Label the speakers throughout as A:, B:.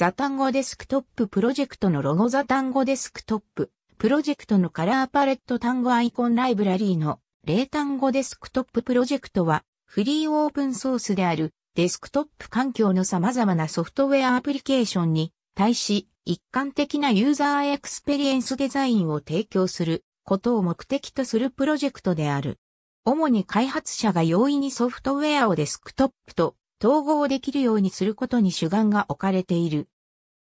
A: ザタンゴデスクトッププロジェクトのロゴザタンゴデスクトッププロジェクトのカラーパレット単語アイコンライブラリーの例単語デスクトッププロジェクトはフリーオープンソースであるデスクトップ環境の様々なソフトウェアアプリケーションに対し一貫的なユーザーエクスペリエンスデザインを提供することを目的とするプロジェクトである。主に開発者が容易にソフトウェアをデスクトップと統合できるようにすることに主眼が置かれている。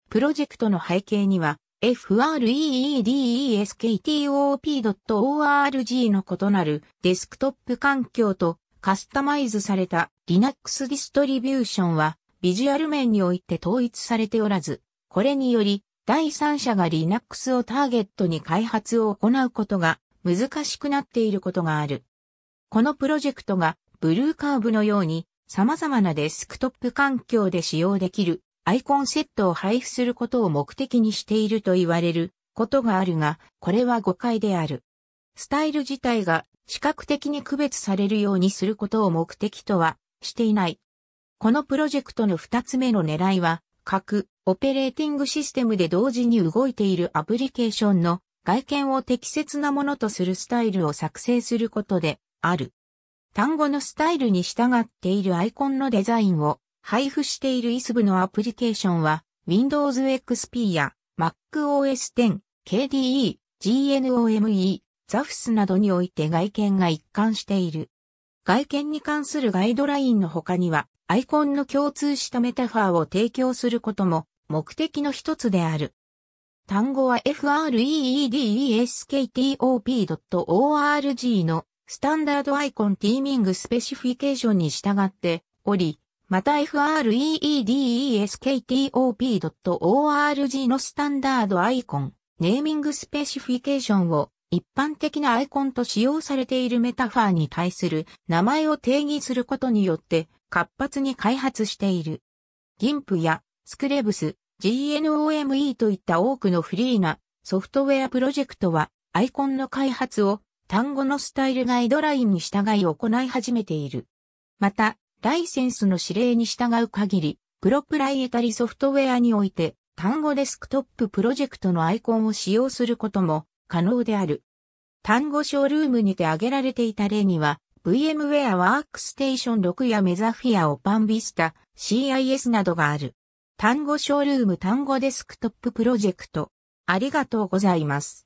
A: プロジェクトの背景には、freedeskTOP.org の異なるデスクトップ環境とカスタマイズされた Linux ディストリビューションはビジュアル面において統一されておらず、これにより第三者が Linux をターゲットに開発を行うことが難しくなっていることがある。このプロジェクトがブルーカーブのように様々なデスクトップ環境で使用できるアイコンセットを配布することを目的にしていると言われることがあるが、これは誤解である。スタイル自体が視覚的に区別されるようにすることを目的とはしていない。このプロジェクトの二つ目の狙いは、各オペレーティングシステムで同時に動いているアプリケーションの外見を適切なものとするスタイルを作成することである。単語のスタイルに従っているアイコンのデザインを配布しているイスブのアプリケーションは Windows XP や MacOS X、KDE、GNOME、ZAFS などにおいて外見が一貫している。外見に関するガイドラインの他にはアイコンの共通したメタファーを提供することも目的の一つである。単語は freedesktop.org のスタンダードアイコンティーミングスペシフィケーションに従っており、また freedesktop.org のスタンダードアイコン、ネーミングスペシフィケーションを一般的なアイコンと使用されているメタファーに対する名前を定義することによって活発に開発している。ギンプやスクレブス、GNOME といった多くのフリーなソフトウェアプロジェクトはアイコンの開発を単語のスタイルガイドラインに従い行い始めている。また、ライセンスの指令に従う限り、プロプライエタリソフトウェアにおいて、単語デスクトッププロジェクトのアイコンを使用することも可能である。単語ショールームにて挙げられていた例には、VMware ワークステーション6やメザフィア n v ンビスタ、CIS などがある。単語ショールーム単語デスクトッププロジェクト。ありがとうございます。